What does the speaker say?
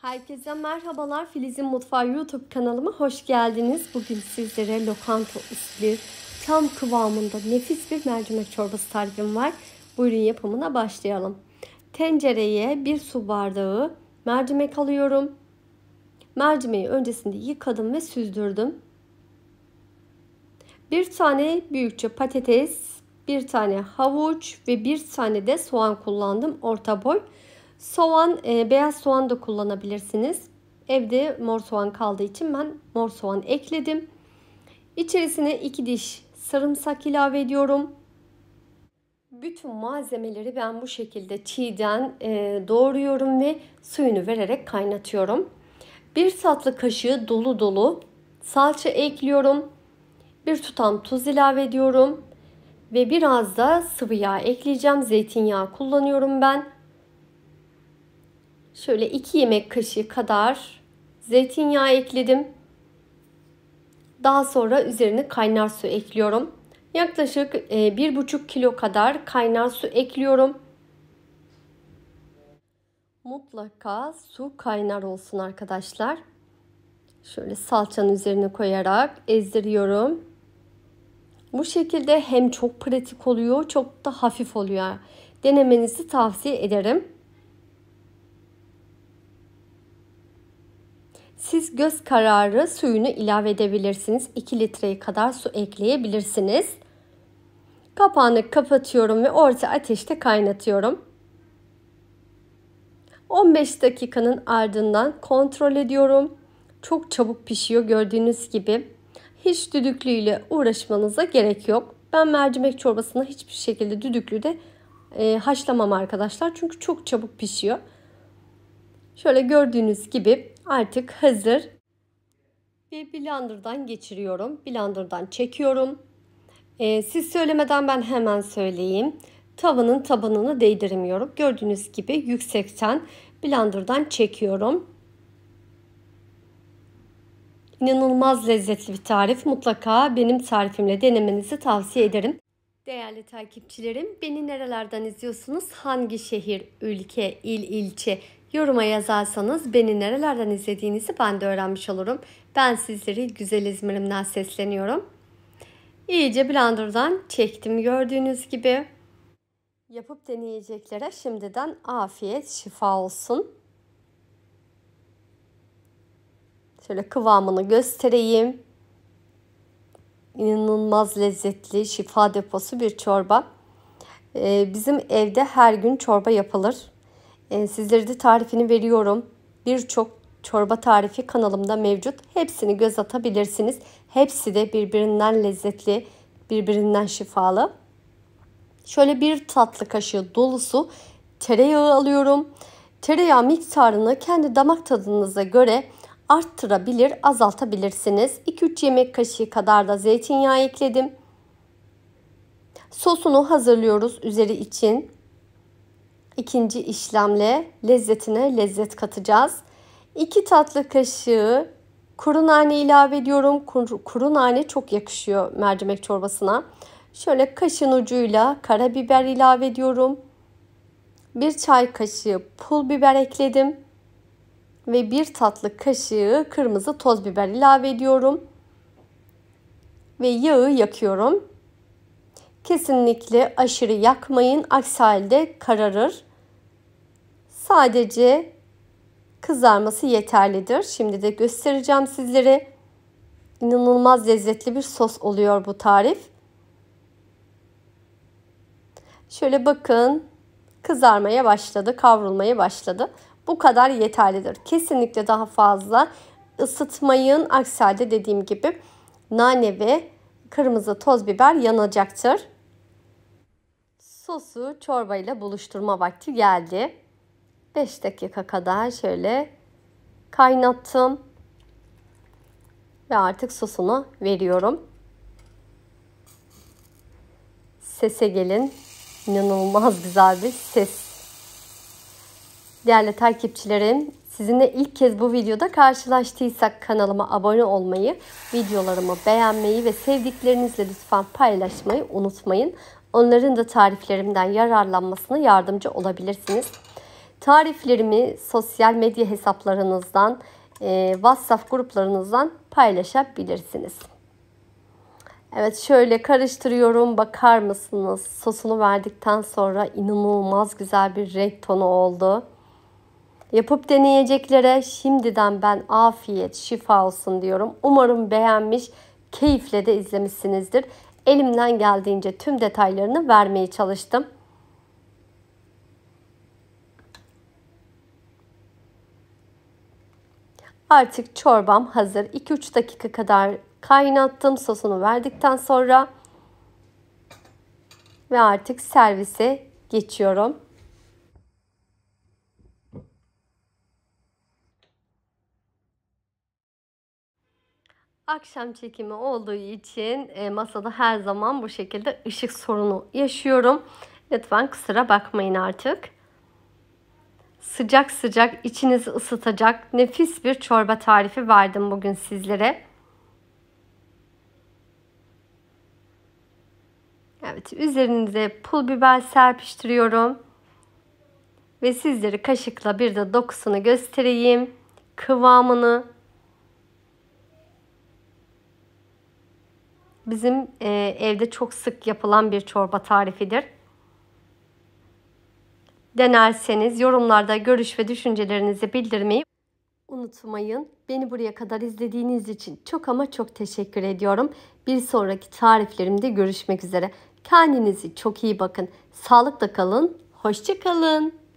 Herkese merhabalar. Filiz'in Mutfağı YouTube kanalıma hoş geldiniz. Bugün sizlere lokanta usulü tam kıvamında nefis bir mercimek çorbası tarifim var. Buyurun yapımına başlayalım. Tencereye bir su bardağı mercimek alıyorum. Mercimeği öncesinde yıkadım ve süzdürdüm. Bir tane büyükçe patates, bir tane havuç ve bir tane de soğan kullandım orta boy. Soğan, e, beyaz soğan da kullanabilirsiniz. Evde mor soğan kaldığı için ben mor soğan ekledim. İçerisine 2 diş sarımsak ilave ediyorum. Bütün malzemeleri ben bu şekilde çiğden e, doğruyorum ve suyunu vererek kaynatıyorum. Bir tatlı kaşığı dolu dolu salça ekliyorum. Bir tutam tuz ilave ediyorum. Ve biraz da sıvı yağ ekleyeceğim. Zeytinyağı kullanıyorum ben şöyle 2 yemek kaşığı kadar zeytinyağı ekledim. Daha sonra üzerine kaynar su ekliyorum. Yaklaşık 1,5 e, kilo kadar kaynar su ekliyorum. Mutlaka su kaynar olsun arkadaşlar. Şöyle salçanın üzerine koyarak ezdiriyorum. Bu şekilde hem çok pratik oluyor, çok da hafif oluyor. Denemenizi tavsiye ederim. Siz göz kararı suyunu ilave edebilirsiniz. 2 litreye kadar su ekleyebilirsiniz. Kapağını kapatıyorum ve orta ateşte kaynatıyorum. 15 dakikanın ardından kontrol ediyorum. Çok çabuk pişiyor gördüğünüz gibi. Hiç düdüklüyle uğraşmanıza gerek yok. Ben mercimek çorbasını hiçbir şekilde düdüklü de e, haşlamam arkadaşlar. Çünkü çok çabuk pişiyor. Şöyle gördüğünüz gibi artık hazır. Bir blenderdan geçiriyorum. Blenderdan çekiyorum. Ee, siz söylemeden ben hemen söyleyeyim. Tavanın tabanını değdirmiyorum. Gördüğünüz gibi yüksekten blenderdan çekiyorum. İnanılmaz lezzetli bir tarif. Mutlaka benim tarifimle denemenizi tavsiye ederim. Değerli takipçilerim, beni nerelerden izliyorsunuz? Hangi şehir, ülke, il, ilçe Yoruma yazarsanız beni nerelerden izlediğinizi ben de öğrenmiş olurum. Ben sizleri güzel İzmir'imden sesleniyorum. İyice blenderdan çektim gördüğünüz gibi. Yapıp deneyeceklere şimdiden afiyet, şifa olsun. Şöyle kıvamını göstereyim. İnanılmaz lezzetli, şifa deposu bir çorba. Ee, bizim evde her gün çorba yapılır. Ee, sizlere de tarifini veriyorum. Birçok çorba tarifi kanalımda mevcut. Hepsini göz atabilirsiniz. Hepsi de birbirinden lezzetli, birbirinden şifalı. Şöyle bir tatlı kaşığı dolusu tereyağı alıyorum. Tereyağı miktarını kendi damak tadınıza göre arttırabilir, azaltabilirsiniz. 2-3 yemek kaşığı kadar da zeytinyağı ekledim. Sosunu hazırlıyoruz üzeri için ikinci işlemle lezzetine lezzet katacağız. 2 tatlı kaşığı kuru nane ilave ediyorum. Kuru, kuru nane çok yakışıyor mercimek çorbasına. Şöyle kaşın ucuyla karabiber ilave ediyorum. 1 çay kaşığı pul biber ekledim. Ve 1 tatlı kaşığı kırmızı toz biber ilave ediyorum. Ve yağı yakıyorum. Kesinlikle aşırı yakmayın. Aksi halde kararır. Sadece kızarması yeterlidir. Şimdi de göstereceğim sizlere. İnanılmaz lezzetli bir sos oluyor bu tarif. Şöyle bakın kızarmaya başladı, kavrulmaya başladı. Bu kadar yeterlidir. Kesinlikle daha fazla ısıtmayın. Aksi halde dediğim gibi nane ve kırmızı toz biber yanacaktır. Sosu çorbayla buluşturma vakti geldi. 5 dakika kadar şöyle kaynattım. Ve artık sosunu veriyorum. Sese gelin. İnanılmaz güzel bir ses. Değerli takipçilerim, sizinle ilk kez bu videoda karşılaştıysak kanalıma abone olmayı, videolarımı beğenmeyi ve sevdiklerinizle lütfen paylaşmayı unutmayın. Onların da tariflerimden yararlanmasına yardımcı olabilirsiniz. Tariflerimi sosyal medya hesaplarınızdan, e, WhatsApp gruplarınızdan paylaşabilirsiniz. Evet şöyle karıştırıyorum bakar mısınız? Sosunu verdikten sonra inanılmaz güzel bir renk tonu oldu. Yapıp deneyeceklere şimdiden ben afiyet, şifa olsun diyorum. Umarım beğenmiş, keyifle de izlemişsinizdir. Elimden geldiğince tüm detaylarını vermeye çalıştım. Artık çorbam hazır. 2-3 dakika kadar kaynattım. Sosunu verdikten sonra ve artık servise geçiyorum. Akşam çekimi olduğu için e, masada her zaman bu şekilde ışık sorunu yaşıyorum. Lütfen kusura bakmayın artık sıcak sıcak içinizi ısıtacak nefis bir çorba tarifi verdim bugün sizlere. Evet, üzerinize pul biber serpiştiriyorum. Ve sizlere kaşıkla bir de dokusunu göstereyim. Kıvamını. Bizim e, evde çok sık yapılan bir çorba tarifidir denerseniz yorumlarda görüş ve düşüncelerinizi bildirmeyi unutmayın. Beni buraya kadar izlediğiniz için çok ama çok teşekkür ediyorum. Bir sonraki tariflerimde görüşmek üzere. Kendinizi çok iyi bakın. Sağlıkla kalın. Hoşçakalın.